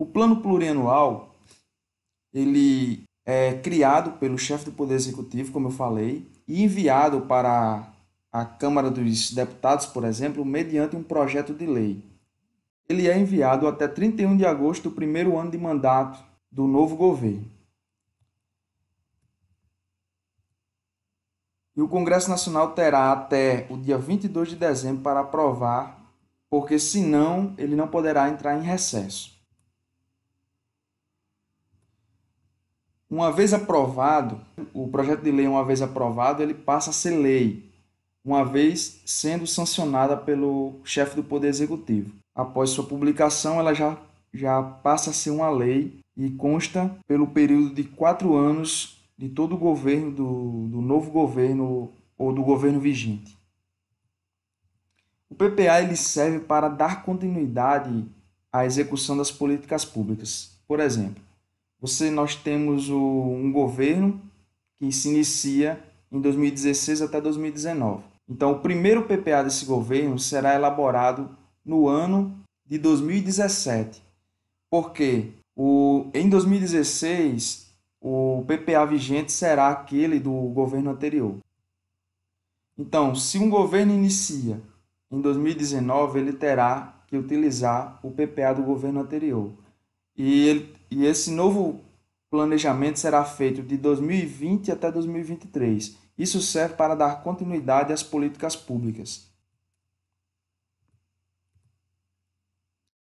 O plano plurianual ele é criado pelo chefe do Poder Executivo, como eu falei, e enviado para a Câmara dos Deputados, por exemplo, mediante um projeto de lei. Ele é enviado até 31 de agosto do primeiro ano de mandato do novo governo. E o Congresso Nacional terá até o dia 22 de dezembro para aprovar, porque senão ele não poderá entrar em recesso. Uma vez aprovado, o projeto de lei, uma vez aprovado, ele passa a ser lei, uma vez sendo sancionada pelo chefe do Poder Executivo. Após sua publicação, ela já, já passa a ser uma lei e consta pelo período de quatro anos de todo o governo, do, do novo governo ou do governo vigente. O PPA ele serve para dar continuidade à execução das políticas públicas. Por exemplo, você, nós temos o, um governo que se inicia em 2016 até 2019. Então, o primeiro PPA desse governo será elaborado no ano de 2017. Porque o, em 2016, o PPA vigente será aquele do governo anterior. Então, se um governo inicia em 2019, ele terá que utilizar o PPA do governo anterior. E, ele, e esse novo planejamento será feito de 2020 até 2023. Isso serve para dar continuidade às políticas públicas.